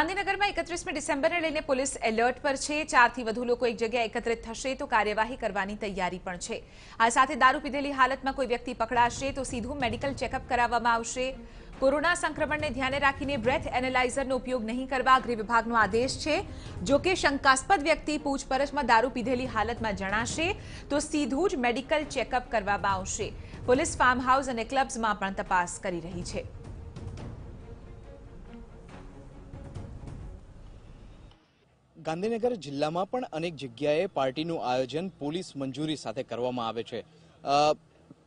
આંદી નગરમાં 31 ડિસેમ્બરને લઈને police alert પર છે 4 થી વધુ લોકો એક જગ્યાએ એકત્રિત થશે તો કાર્યવાહી કરવાની તૈયારી પણ છે આ સાથે દારૂ પીધેલી હાલતમાં કોઈ વ્યક્તિ પકડાય છે તો સીધું મેડિકલ ચેકઅપ કરાવવામાં આવશે કોરોના સંક્રમણને ધ્યાને રાખીને બ્રેથ એનાલાઈઝરનો ઉપયોગ નહીં કરવા ગ્રિ વિભાગનો આદેશ છે જો કે શંકાસ્પદ વ્યક્તિ પૂછપરછમાં દારૂ પીધેલી હાલતમાં જણાશે તો સીધું જ મેડિકલ ચેકઅપ કરાવવા આવશે પોલીસ ફાર્મ હાઉસ અને ક્લબ્સમાં પણ તપાસ કરી રહી છે ગાંધીનગર જિલ્લામાં પણ અનેક જગ્યાએ પાર્ટીનું આયોજન પોલીસ મંજૂરી સાથે કરવામાં આવે છે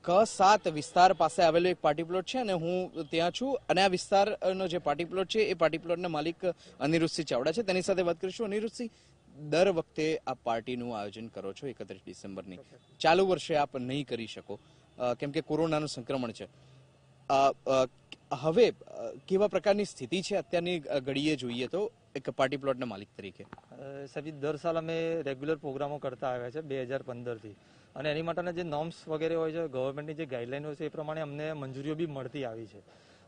ક સાત વિસ્તાર પાસે આવેલો એક પાર્ટી પ્લોટ છે અને હું ત્યાં છું અને આ વિસ્તારનો જે પાર્ટી પ્લોટ છે એ પાર્ટી પ્લોટના માલિક અનિરુદ્ધસિંહ ચાવડા છે તેની સાથે વાત કરીશું અનિરુદ્ધસિંહ દર વખતે આ પાર્ટીનું આયોજન કરો છો એકત્રીસ ડિસેમ્બરની ચાલુ વર્ષે આપ નહીં કરી શકો કેમ કે કોરોનાનું સંક્રમણ છે હવે કેવા પ્રકારની સ્થિતિ છે અત્યારની ઘડીએ જોઈએ તો એક પાર્ટી પ્લોટના માલિક તરીકે સાહેબ દર સાલ અમે રેગ્યુલર પ્રોગ્રામો કરતા આવ્યા છે બે હજાર પંદરથી અને એની માટેના જે નોર્મ્સ વગેરે હોય છે ગવર્મેન્ટની જે ગાઈડલાઇન હોય છે એ પ્રમાણે અમને મંજૂરીઓ બી મળતી આવી છે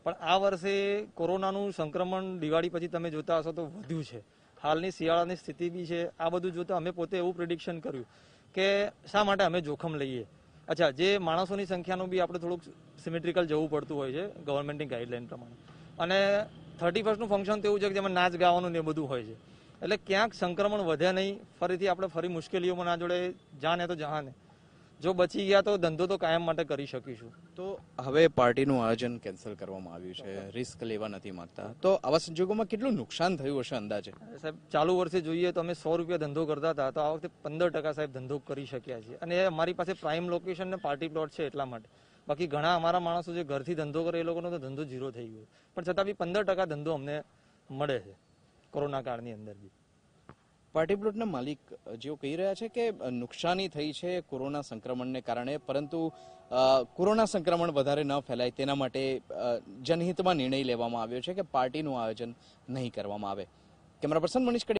પણ આ વર્ષે કોરોનાનું સંક્રમણ દિવાળી પછી તમે જોતા હશો તો વધ્યું છે હાલની શિયાળાની સ્થિતિ બી છે આ બધું જોતા અમે પોતે એવું પ્રિડિક્શન કર્યું કે શા માટે અમે જોખમ લઈએ અચ્છા જે માણસોની સંખ્યાનું બી આપણે થોડુંક સિમેટ્રિકલ જવું પડતું હોય છે ગવર્મેન્ટની ગાઈડલાઈન પ્રમાણે અને થર્ટી ફર્સ્ટનું ફંક્શન એવું છે કે જેમાં નાચ ગાવાનું ને બધું હોય છે એટલે ક્યાંક સંક્રમણ વધે નહીં ફરીથી આપણે ફરી મુશ્કેલીઓમાં ના જોડે જાને તો જહાને જો બચી ગયા તો ધંધો તો કાયમ માટે કરી શકીશું તો હવે પાર્ટીનું આયોજન કેન્સલ કરવામાં આવ્યું છે રિસ્ક લેવા નથી માંગતા તો આવા સંજોગોમાં કેટલું નુકસાન થયું હશે અંદાજે સાહેબ ચાલુ વર્ષે જોઈએ તો અમે સો રૂપિયા ધંધો કરતા હતા તો આ વખતે પંદર ટકા સાહેબ ધંધો કરી શક્યા છીએ અને અમારી પાસે પ્રાઇમ લોકેશન ને પાર્ટી પ્લોટ છે એટલા માટે બાકી ઘણા અમારા માણસો જે ઘરથી ધંધો કરે એ લોકોનો તો ધંધો ઝીરો થઈ ગયો પણ છતાં બી પંદર ટકા ધંધો અમને મળે છે કોરોના કાળની અંદર બી પાર્ટી પ્લોટના માલિક જેઓ કહી રહ્યા છે કે નુકસાની થઈ છે કોરોના સંક્રમણને કારણે પરંતુ કોરોના સંક્રમણ વધારે ન ફેલાય તેના માટે જનહિતમાં નિર્ણય લેવામાં આવ્યો છે કે પાર્ટીનું આયોજન નહીં કરવામાં આવે કેમેરા પર્સન મનીષ